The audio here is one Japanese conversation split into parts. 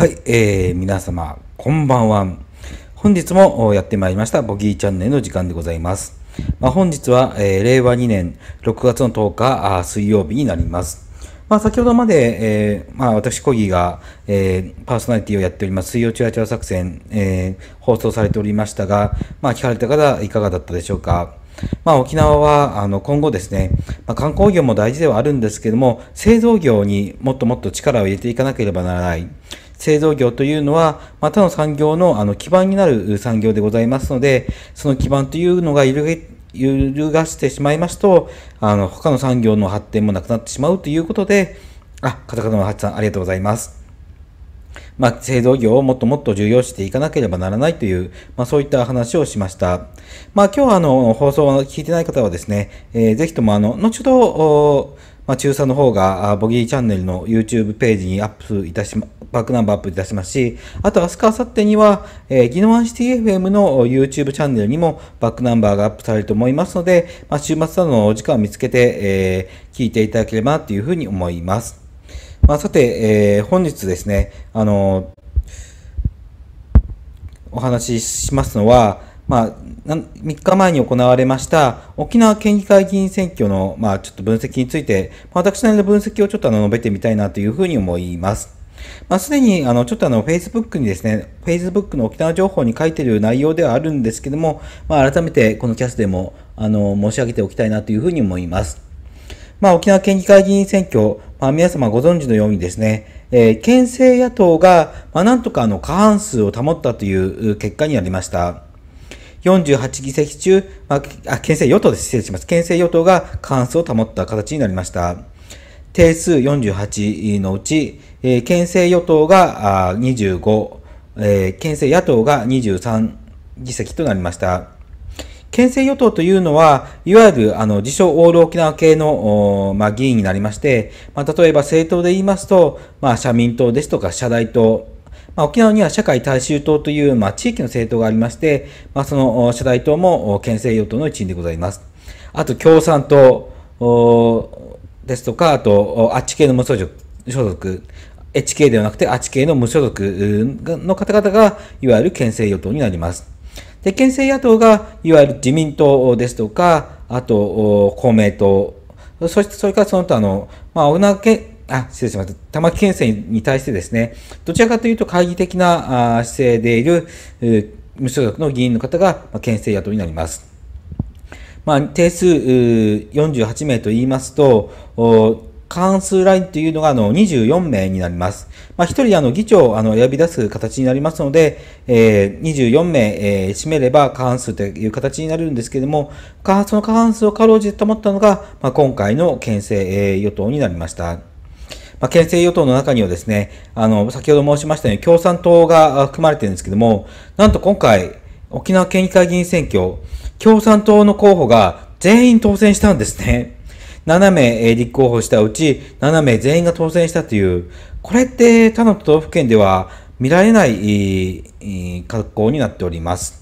はい、えー、皆様、こんばんは。本日もやってまいりました、ボギーチャンネルの時間でございます。まあ、本日は、えー、令和2年6月の10日あ水曜日になります。まあ、先ほどまで、えー、まあ、私、コギーが、えー、パーソナリティをやっております、水曜チュラチュラ作戦、えー、放送されておりましたが、まあ、聞かれた方、いかがだったでしょうか。まあ、沖縄はあの今後ですね、まあ、観光業も大事ではあるんですけども、製造業にもっともっと力を入れていかなければならない。製造業というのは、またの産業のあの基盤になる産業でございますので、その基盤というのが揺る揺るがしてしまいますと、あの、他の産業の発展もなくなってしまうということで、あ、カタカナの発チさん、ありがとうございます。まあ、製造業をもっともっと重要視していかなければならないという、まあ、そういった話をしました。まあ、今日はあの、放送を聞いてない方はですね、えー、ぜひともあの、後ほど、まあ、中佐の方が、ボギーチャンネルの YouTube ページにアップいたしま、バックナンバーアップで出しますし、あと明日か明後日には、えー、ギノワンシティ FM の YouTube チャンネルにもバックナンバーがアップされると思いますので、まあ、週末などのお時間を見つけて、えー、聞いていただければなというふうに思います。まあ、さて、えー、本日ですね、あのお話ししますのは、まあ、3日前に行われました沖縄県議会議員選挙の、まあ、ちょっと分析について、私なりの分析をちょっとあの述べてみたいなというふうに思います。まあ、すでに、あの、ちょっとあの、Facebook にですね、Facebook の沖縄情報に書いてる内容ではあるんですけども、まあ、改めてこのキャスでも、あの、申し上げておきたいなというふうに思います。まあ、沖縄県議会議員選挙、まあ、皆様ご存知のようにですね、えー、県政野党が、まあ、なんとかあの過半数を保ったという結果になりました。48議席中、まあ、あ県政与党です。失礼します。県政与党が過半数を保った形になりました。定数48のうち、えー、県政与党が25、えー、県政野党が23議席となりました。県政与党というのは、いわゆるあの自称オール沖縄系の、まあ、議員になりまして、まあ、例えば政党で言いますと、まあ、社民党ですとか社大党、まあ、沖縄には社会大衆党という、まあ、地域の政党がありまして、まあ、その社大党も県政与党の一員でございます。あと共産党、ですとか、あと、あっち系の無所属、所属 HK ではなくて、あっち系の無所属の方々が、いわゆる県政与党になります。で、県政野党が、いわゆる自民党ですとか、あと、公明党、そして、それからその他の、まあ、沖縄県、あ、失礼しました。玉城県政に対してですね、どちらかというと、懐疑的な姿勢でいる、無所属の議員の方が、まあ、県政野党になります。まあ、定数48名と言いますと、関数ラインというのがあの24名になります。まあ、1人あの議長をあの選び出す形になりますので、えー、24名、えー、占めれば過半数という形になるんですけれども、その過半数をかろうじて保ったのが、まあ、今回の県政、えー、与党になりました。まあ、県政与党の中にはですね、あの、先ほど申しましたように共産党が含まれているんですけども、なんと今回、沖縄県議会議員選挙、共産党の候補が全員当選したんですね。7名立候補したうち7名全員が当選したという、これって他の都道府県では見られない格好になっております。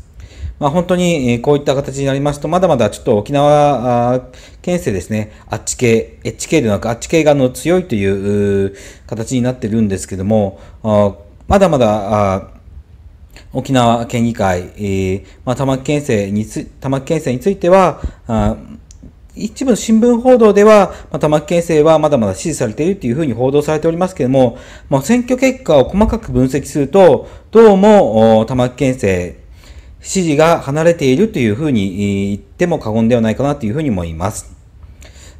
まあ、本当にこういった形になりますと、まだまだちょっと沖縄県政ですね、あっち系、チ系ではなくあっち系がの強いという形になってるんですけども、まだまだ沖縄県議会、えー、まあ、玉城県政につ玉城県政については、一部の新聞報道では、まあ、玉城県政はまだまだ支持されているというふうに報道されておりますけれども、まあ、選挙結果を細かく分析すると、どうも玉城県政、支持が離れているというふうに言っても過言ではないかなというふうに思います。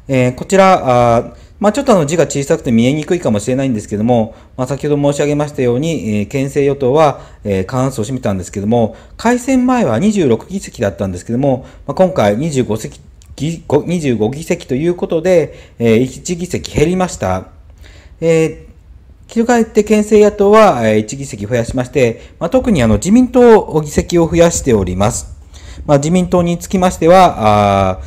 えー、こちら、まあ、ちょっとあの字が小さくて見えにくいかもしれないんですけども、まあ、先ほど申し上げましたように、えー、県政与党は、えー、過半数を占めたんですけども、改選前は26議席だったんですけども、まあ、今回25席、25議席ということで、えー、1議席減りました。えー替えて県政野党は1議席増やしまして、まあ、特にあの自民党議席を増やしております。まあ、自民党につきましては、あ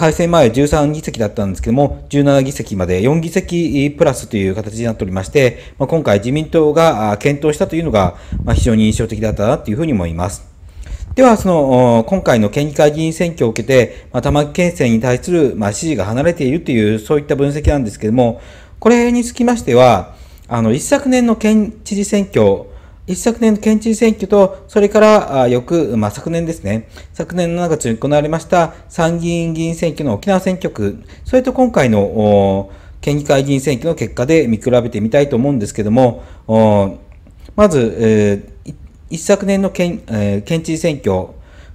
改選前13議席だったんですけども、17議席まで4議席プラスという形になっておりまして、ま今回自民党が検討したというのが、ま非常に印象的だったなというふうに思います。では、その、今回の県議会議員選挙を受けて、ま玉木県政に対する、ま支持が離れているという、そういった分析なんですけども、これにつきましては、あの、一昨年の県知事選挙一昨年の県知事選挙と、それから翌、まあ、昨年ですね、昨年の7月に行われました参議院議員選挙の沖縄選挙区、それと今回の県議会議員選挙の結果で見比べてみたいと思うんですけども、まず、えー、一昨年の県,、えー、県知事選挙、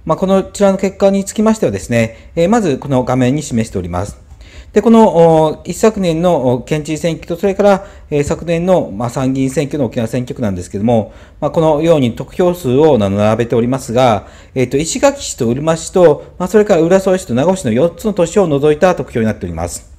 まあ、このちらの結果につきましてはですね、えー、まずこの画面に示しております。で、この一昨年の県知事選挙と、それから昨年の参議院選挙の沖縄選挙区なんですけども、まこのように得票数を並べておりますが、えっ、と、石垣市とうるま市と、まそれから浦添市と名護市の4つの都市を除いた得票になっております。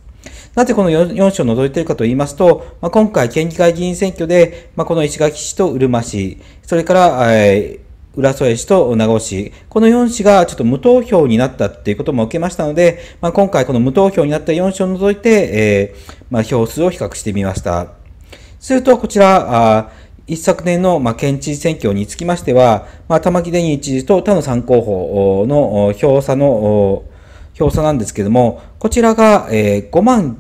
なぜこの 4, 4市を除いているかと言いますと、まあ、今回県議会議員選挙で、まあ、この石垣市とうるま市、それから、えー浦添市と名護市、この4市がちょっと無投票になったっていうことも受けましたので、まあ、今回この無投票になった4市を除いて、えー、まあ、票数を比較してみました。すると、こちら、一昨年の、まあ、県知事選挙につきましては、まあ、玉城デニー知事と他の3候補の票差の、票差なんですけども、こちらが、えー、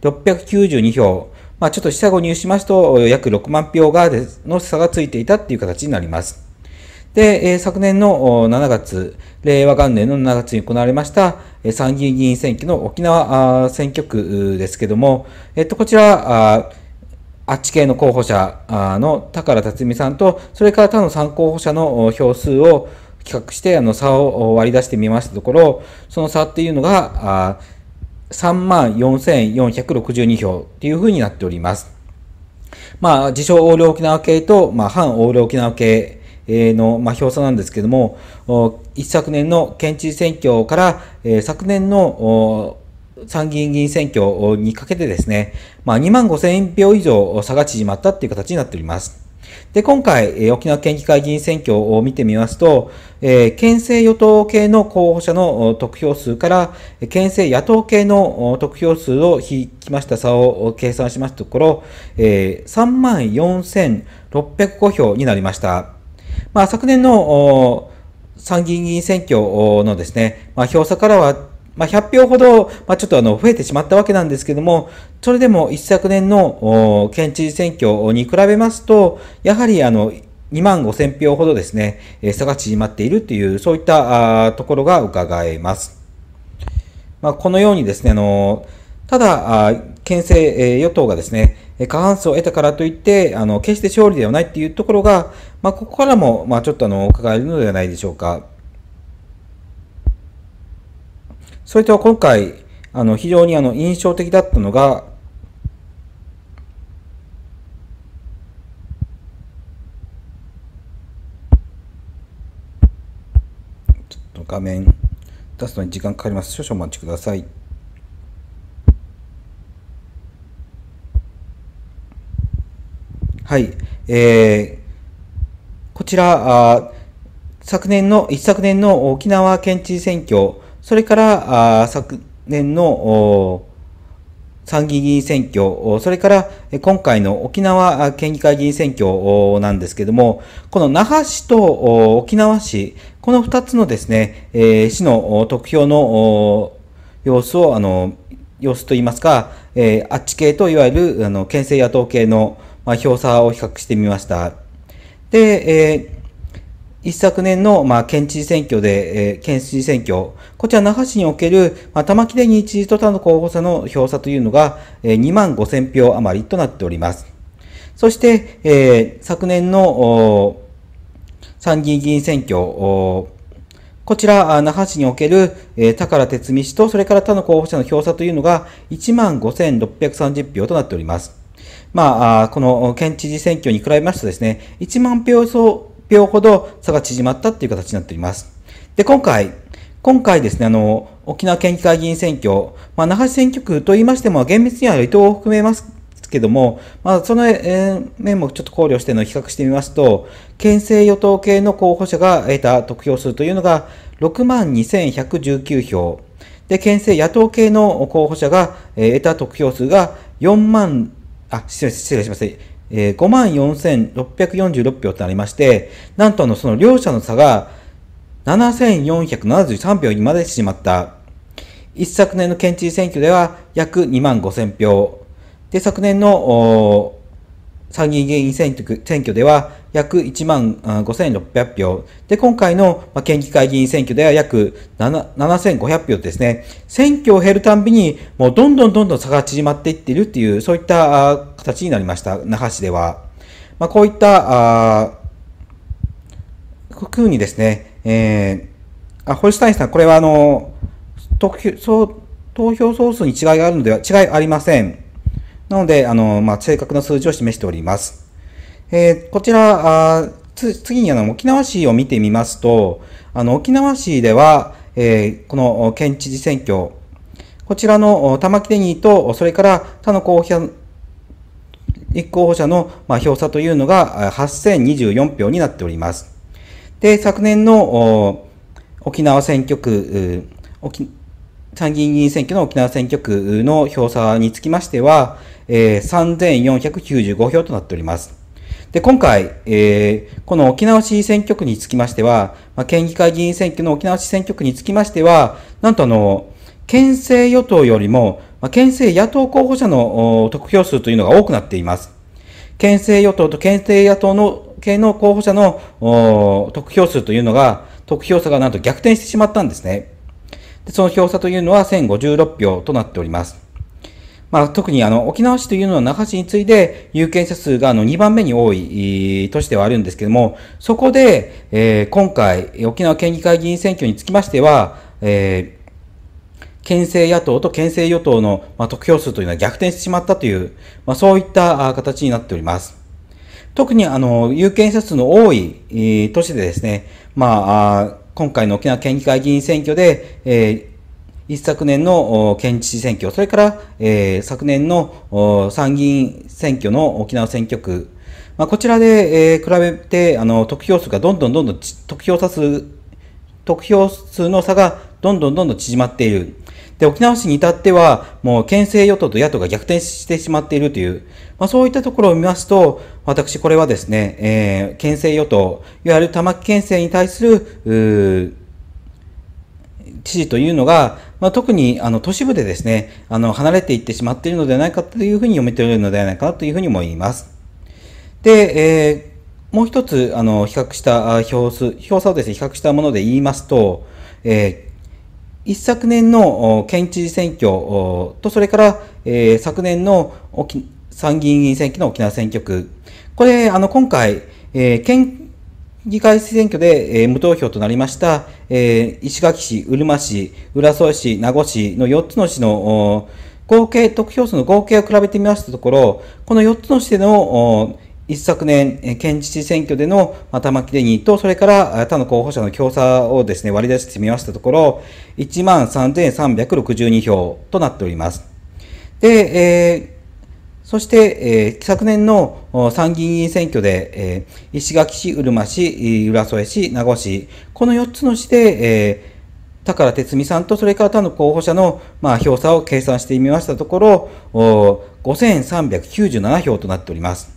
59,692票、まあ、ちょっと下後入しますと、約6万票がの差がついていたっていう形になります。で、え昨年の7月、令和元年の7月に行われました、え参議院議員選挙の沖縄選挙区ですけども、えっと、こちら、あっち系の候補者の高田辰巳さんと、それから他の3候補者の票数を比較して、あの、差を割り出してみましたところ、その差っていうのが、3万4462票っていうふうになっております。まあ、自称横領沖縄系と、まあ、反横領沖縄系の、ま表なんですけども、一昨年の県知事選挙から、え昨年の参議院議員選挙にかけてですね、まあ、2万5千票以上差が縮まったっていう形になっております。で、今回、沖縄県議会議員選挙を見てみますと、え県政与党系の候補者の得票数から、県政野党系の得票数を引きました差を計算しますところ、え万四4 6 0 5票になりました。まあ、昨年の参議院議員選挙のですね、まあ、票差からは、まあ、100票ほど、まあ、ちょっとあの増えてしまったわけなんですけども、それでも一昨年の県知事選挙に比べますと、やはりあの2万5000票ほどですね、差が縮まっているという、そういったところが伺えます。まあ、このようにですね、あのただ、県政、え与党がですね、過半数を得たからといって、あの、決して勝利ではないっていうところが、まあ、ここからも、まあ、ちょっとあの、伺えるのではないでしょうか。それと今回、あの、非常にあの、印象的だったのが、画面出すのに時間かかります。少々お待ちください。はい。えー、こちら、昨年の、一昨年の沖縄県知事選挙、それから、あ昨年の参議院選挙、それから今回の沖縄県議会議員選挙なんですけども、この那覇市と沖縄市、この2つのですね、えー、市の得票の様子を、あの、様子といいますか、えー、あっち系といわゆるあの県政野党系のまあ、票差を比較してみました。で、えー一昨年の、まあ、県知事選挙で、えー、県知事選挙、こちら那覇市における、まあ、玉城デニー知事と他の候補者の票差というのが、えー、2万5000票余りとなっております。そして、えー、昨年の参議院議員選挙、こちら、那覇市における、えー、宝哲美氏と、それから他の候補者の票差というのが、1万5630票となっております。まあ、この県知事選挙に比べますとですね、1万票票ほど差が縮まったっていう形になっております。で、今回、今回ですね、あの、沖縄県議会議員選挙、まあ、那覇市選挙区と言いましても、厳密には離島を含めますけども、まあ、その、え面もちょっと考慮しての比較してみますと、県政与党系の候補者が得た得票数というのが62,119票。で、県政野党系の候補者が得た得票数が4万あ、失礼失礼します。えー、54,646票となりまして、なんとあの、その両者の差が7,473票にまで縮まった。一昨年の県知事選挙では約2万5,000票。で、昨年の、参議院議員選挙選挙では約1万5600票。で、今回の県議会議員選挙では約7500票ですね。選挙を減るたんびに、もうどんどんどんどん差が縮まっていっているっていう、そういった形になりました。那覇市では。まあ、こういった、あふうにですね、えー、あ、ホルスタインさん、これはあの、投票総数に違いがあるのでは、違いありません。なので、あの、まあ、正確な数字を示しております。えー、こちら、あ次にあの、沖縄市を見てみますと、あの、沖縄市では、えー、この県知事選挙、こちらの玉城デニーと、それから他の候補者、立候補者の、まあ、票差というのが8024票になっております。で、昨年の沖縄選挙区、参議院議員選挙の沖縄選挙区の票差につきましては、え3495票となっております。で、今回、えー、この沖縄市選挙区につきましては、まあ、県議会議員選挙の沖縄市選挙区につきましては、なんとあの、県政与党よりも、まあ、県政野党候補者の得票数というのが多くなっています。県政与党と県政野党の、系の候補者の得票数というのが、得票差がなんと逆転してしまったんですね。でその票差というのは1056票となっております。まあ、特にあの沖縄市というのは那覇市に次いで有権者数があの2番目に多い都市ではあるんですけども、そこで、えー、今回、沖縄県議会議員選挙につきましては、えー県政野党と県政与党の、まあ、得票数というのは逆転してしまったという、まあ、そういった形になっております。特にあの、有権者数の多い、えー、都市でですね、まあ、今回の沖縄県議会議員選挙で、えー一昨年の県知事選挙、それから、えー、昨年の参議院選挙の沖縄選挙区、まあ、こちらで、えー、比べてあの得票数がどんどんどんどん得票数得票数の差がどんどんどんどん縮まっている。で、沖縄市に至っては、もう県政与党と野党が逆転してしまっているという、まあ、そういったところを見ますと、私これはですね、えー、県政与党、いわゆる玉城県政に対する、知事というのが、まあ、特にあの都市部でですね、あの離れていってしまっているのではないかというふうに読めているのではないかというふうに思います。で、えーもう一つ、あの、比較した、表数、表差をですね、比較したもので言いますと、えー、一昨年の県知事選挙と、それから、えー、昨年の参議院議員選挙の沖縄選挙区。これ、あの、今回、えー、県議会選挙で、えー、無投票となりました、えー、石垣市、うるま市、浦添市、名護市の4つの市の合計、得票数の合計を比べてみましたところ、この4つの市での一昨年、県知事選挙での玉城デニーと、それから他の候補者の共差をですね、割り出してみましたところ、1万3362票となっております。で、えーそして、えー、昨年の参議院選挙で、えー、石垣市、うるま市、浦添市、名護市、この4つの市で、えー、高田哲美さんとそれから他の候補者の、まあ、票差を計算してみましたところ、5397票となっております。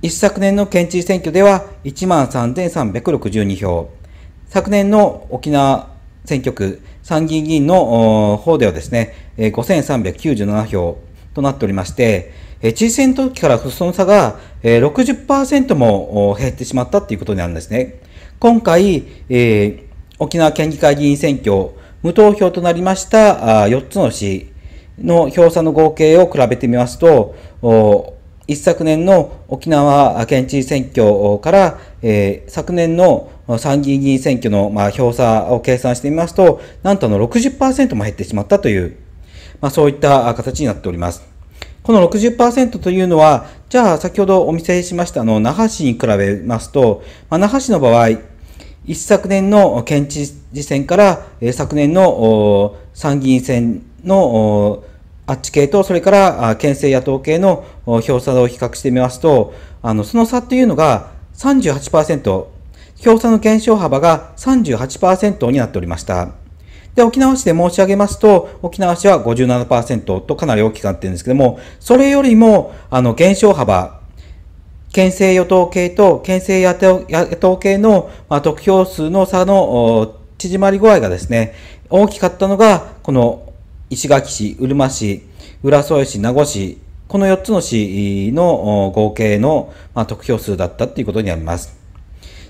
一昨年の県知事選挙では13,362票。昨年の沖縄選挙区、参議院議員の方ではですね、5397票。となっておりまして、え知事選の時からその差が、え60%も減ってしまったということになるんですね。今回、え沖縄県議会議員選挙、無投票となりましたあ4つの市の票差の合計を比べてみますと、一昨年の沖縄県知事選挙から、え昨年の参議院議員選挙の、ま票差を計算してみますと、なんとの60%も減ってしまったというまあ、そういった形になっております。この60%というのは、じゃあ先ほどお見せしましたの那覇市に比べますと、まあ、那覇市の場合、一昨年の県知事選から、え昨年の参議院選のあっち系と、それから県政野党系の票差を比較してみますと、あのその差というのが38%、票差の減少幅が38%になっておりました。で、沖縄市で申し上げますと、沖縄市は57%とかなり大きくなっているんですけども、それよりも、あの、減少幅、県政与党系と県政野党野党系の、まあ、得票数の差の縮まり具合がですね、大きかったのが、この石垣市、うるま市、浦添市、名護市、この4つの市の合計の、まあ、得票数だったということになります。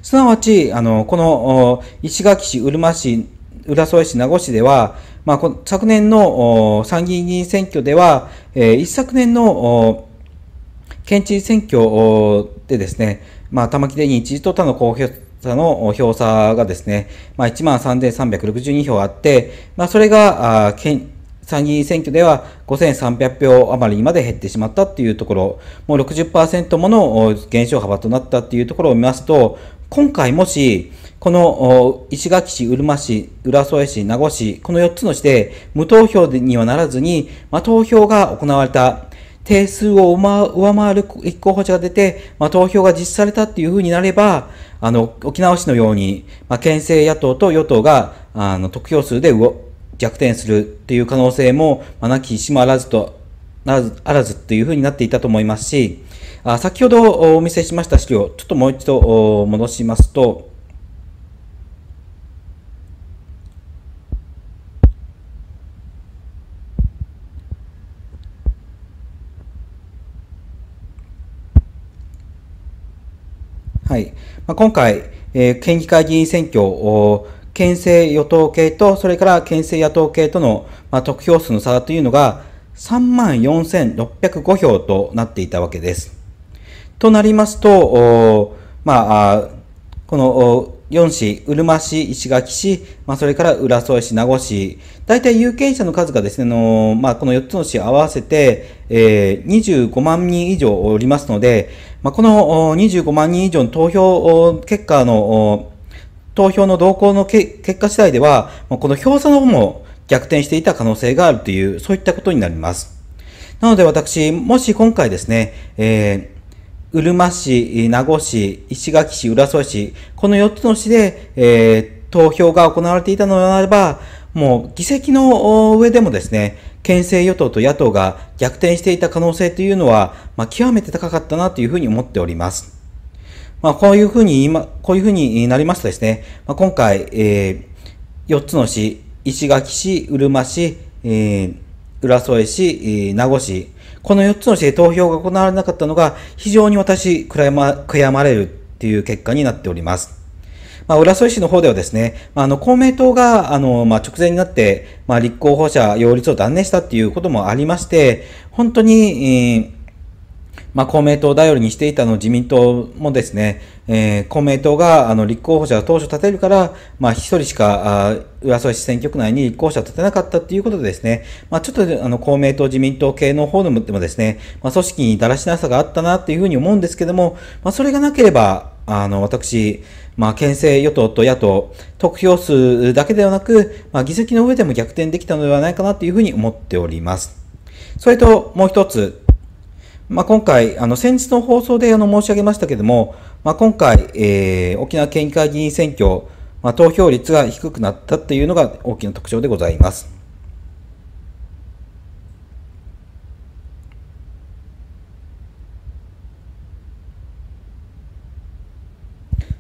すなわち、あの、この石垣市、うるま市浦添市名護市では、まあ、この昨年の参議院議員選挙では、えー、一昨年の県知事選挙でですね、まあ、玉城デニー知事と他の公表者の票差がですね、まあ、1万3362票あって、まあ、それが、あ県参議院選挙では5300票余りまで減ってしまったっていうところ、もう60%もの減少幅となったっていうところを見ますと、今回もし、この石垣市、うるま市、浦添市、名護市、この4つの市で無投票にはならずに、まあ、投票が行われた、定数を上回る立候補者が出て、まあ、投票が実施されたっていうふうになれば、あの、沖縄市のように、まあ、県政野党と与党が、あの、得票数で逆転するっていう可能性も、まあ、なきしもあらずと、ならあらずっていうふうになっていたと思いますし、あ先ほどお見せしました資料、ちょっともう一度戻しますと、ま今回、え県議会議員選挙を県政与党系と、それから県政野党系との、ま得票数の差というのが34,605票となっていたわけです。となりますと、まあ、この4市、うるま市、石垣市、まあ、それから浦添市、名護市、大体有権者の数がですね、のまあ、この4つの市合わせて、えー、25万人以上おりますので、まあ、この25万人以上の投票結果の、投票の動向の結果次第では、この票差の方も逆転していた可能性があるという、そういったことになります。なので私、もし今回ですね、えーうるま市、名護市、石垣市、浦添市、この4つの市で、えー、投票が行われていたのならば、もう議席の上でもですね、県政与党と野党が逆転していた可能性というのは、まあ、極めて高かったなというふうに思っております。まあ、こういうふうに、今、こういうふうになりますとですね、まあ、今回、えー、4つの市、石垣市、うるま市、えー、浦添市、えー、名護市、この4つの市で投票が行われなかったのが、非常に私、悔やま悔やまれるっていう結果になっております。まあ、浦添市の方ではですね、まあ、あの公明党があの、まあ、直前になって、まあ、立候補者擁立を断念したっていうこともありまして、本当に、えーまあ、公明党を頼りにしていたの自民党もですね、えー、公明党があの立候補者を当初立てるから、まあ、一人しか浦添市選挙区内に立候補者を立てなかったということで、ですね、まあ、ちょっとあの公明党、自民党系の方でもですね、まあ、組織にだらしなさがあったなというふうに思うんですけども、まあ、それがなければ、あの私、まあ、県政与党と野党、得票数だけではなく、まあ、議席の上でも逆転できたのではないかなというふうに思っております。それと、もう一つ、まあ、今回、あの先日の放送であの申し上げましたけれども、まあ、今回、えー、沖縄県議会議員選挙、まあ、投票率が低くなったというのが大きな特徴でございます。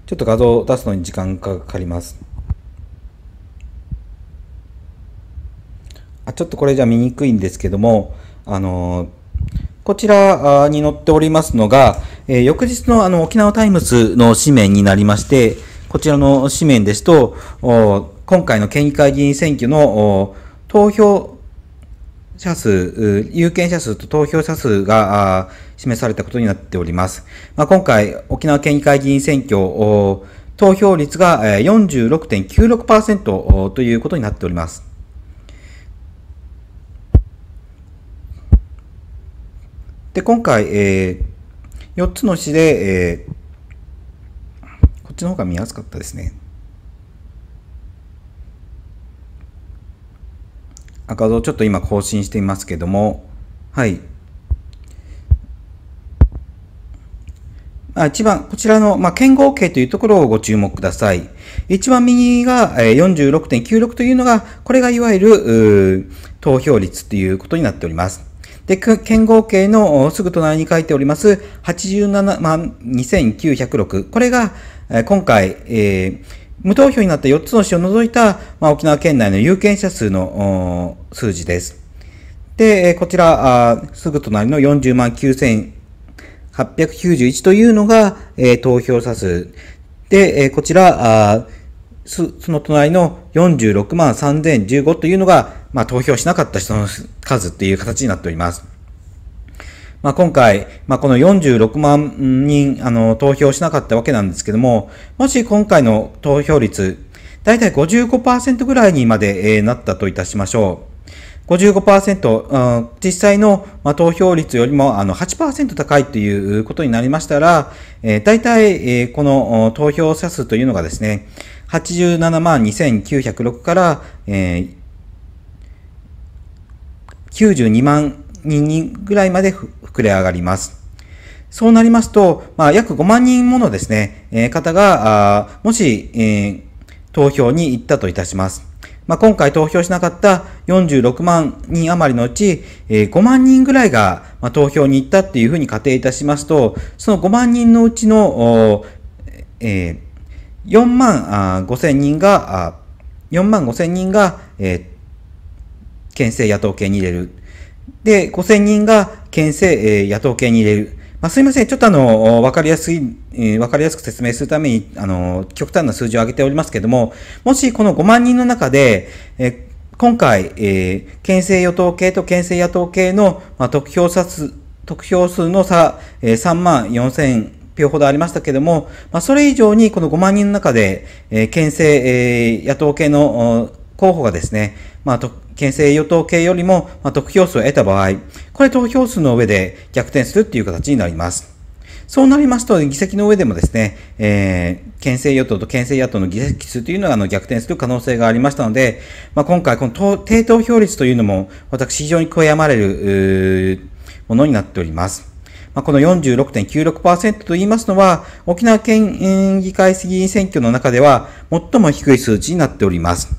ちょっと画像を出すのに時間がかかります。あちょっとこれじゃ見にくいんですけども、あのーこちらに載っておりますのが、えー、翌日のあの沖縄タイムズの紙面になりまして、こちらの紙面ですと、今回の県議会議員選挙の投票者数、有権者数と投票者数が示されたことになっております。まあ、今回、沖縄県議会議員選挙、投票率が46.96%ということになっております。で、今回、えー、4つの詩で、えー、こっちの方が見やすかったですね。赤像ちょっと今更新していますけども、はい。一番、こちらの、まあ、剣豪計というところをご注目ください。一番右が46.96というのが、これがいわゆる投票率ということになっております。で、健合計のすぐ隣に書いております87万2906。これが、今回、えー、無投票になった4つの市を除いた、まあ、沖縄県内の有権者数の数字です。で、こちら、すぐ隣の40万9891というのが、えー、投票者数。で、こちら、その隣の46万3015というのが、まあ、投票しなかった人の数っていう形になっております。まあ、今回、まあ、この46万人、あの、投票しなかったわけなんですけども、もし今回の投票率、だいたい55%ぐらいにまで、えー、なったといたしましょう。55%、うん、実際の、まあ、投票率よりもあの8%高いということになりましたら、えー、大体、えー、この投票者数というのがですね、87万2906から、えー、92万人ぐらいまで膨れ上がります。そうなりますと、まあ、約5万人ものですね、えー、方が、もし、えー、投票に行ったといたします。まあ、今回投票しなかった46万人余りのうち、えー、5万人ぐらいが、まあ、投票に行ったっていうふうに仮定いたしますと、その5万人のうちの、えー、4万5千人が、4万5千人が、えー、県政野党系に入れる。で、5千人が県政、えー、野党系に入れる。まあ、すいません。ちょっとあの、わかりやすい、えー、わかりやすく説明するために、あの、極端な数字を上げておりますけども、もしこの5万人の中で、えー、今回、えー、県政与党系と県政野党系の、まあ、得票数、得票数の差、えー、3万4千、票ほどありましたけれども、まあ、それ以上にこの5万人の中で、えー、県政、えー、野党系の候補がですね、まあ、県政与党系よりも、まあ、得票数を得た場合、これ投票数の上で逆転するっていう形になります。そうなりますと、議席の上でもですね、えー、県政与党と県政野党の議席数というのがあの逆転する可能性がありましたので、まあ、今回、この低投票率というのも、私、非常に悔やまれるものになっております。まあ、この46.96%と言いますのは、沖縄県議会議員選挙の中では最も低い数値になっております。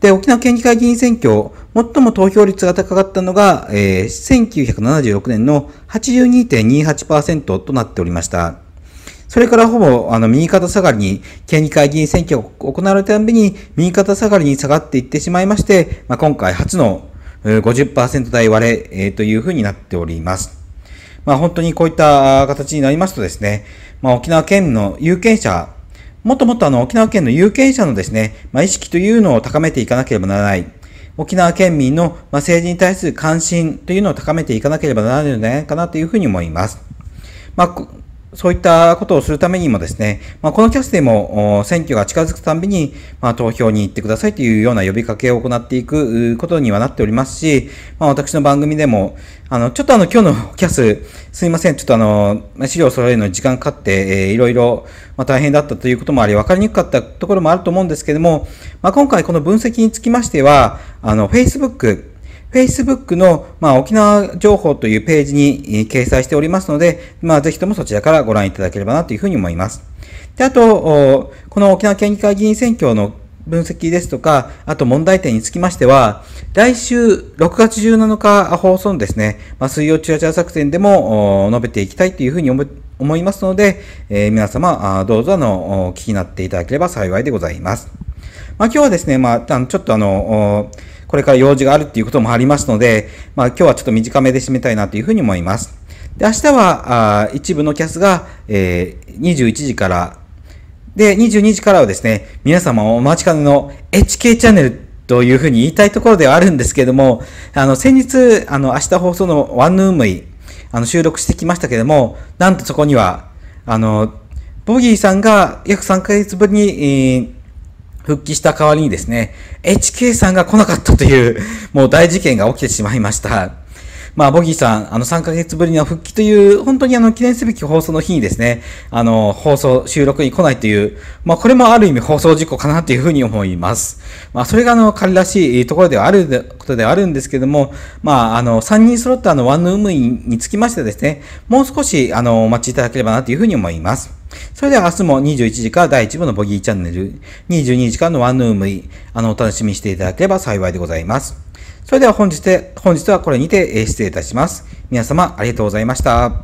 で、沖縄県議会議員選挙、最も投票率が高かったのが、えー、1976年の82.28%となっておりました。それからほぼあの右肩下がりに、県議会議員選挙を行われたたびに右肩下がりに下がっていってしまいまして、まあ、今回初の50%台割れ、えー、というふうになっております。まあ、本当にこういった形になりますとですね、まあ、沖縄県の有権者、もっともっとあの沖縄県の有権者のですね、まあ、意識というのを高めていかなければならない。沖縄県民の政治に対する関心というのを高めていかなければならないのではないかなというふうに思います。まあそういったことをするためにもですね、まあ、このキャスでも選挙が近づくたびに、まあ、投票に行ってくださいというような呼びかけを行っていくことにはなっておりますし、まあ、私の番組でも、あの、ちょっとあの、今日のキャス、すいません、ちょっとあの、資料揃えるのに時間かかって、えー、いろいろ、まあ、大変だったということもあり、分かりにくかったところもあると思うんですけども、まあ、今回この分析につきましては、あの、Facebook、Facebook の、まあ、沖縄情報というページに掲載しておりますので、まあ、ぜひともそちらからご覧いただければなというふうに思います。で、あと、この沖縄県議会議員選挙の分析ですとか、あと問題点につきましては、来週6月17日放送のですね、まあ、水曜チアチラ作戦でも述べていきたいというふうに思いますので、えー、皆様、どうぞあの、お聞きになっていただければ幸いでございます。まあ、今日はですね、まあ、ちょっとあの、これから用事があるっていうこともありますので、まあ今日はちょっと短めで締めたいなというふうに思います。で、明日は、あ一部のキャスが、えー、21時から、で、22時からはですね、皆様お待ちかねの HK チャンネルというふうに言いたいところではあるんですけれども、あの、先日、あの、明日放送のワンヌームイ、あの、収録してきましたけれども、なんとそこには、あの、ボギーさんが約3ヶ月ぶりに、えー復帰した代わりにですね、HK さんが来なかったという、もう大事件が起きてしまいました。まあ、ボギーさん、あの、3ヶ月ぶりの復帰という、本当にあの、記念すべき放送の日にですね、あの、放送、収録に来ないという、まあ、これもある意味放送事故かなというふうに思います。まあ、それがあの、彼らしいところではあることではあるんですけども、まあ、あの、3人揃ったあの、ワンヌームインにつきましてですね、もう少し、あの、お待ちいただければなというふうに思います。それでは明日も21時から第1部のボギーチャンネル、22時からのワンルームイ、あの、お楽しみにしていただければ幸いでございます。それでは本日で、本日はこれにて失礼いたします。皆様ありがとうございました。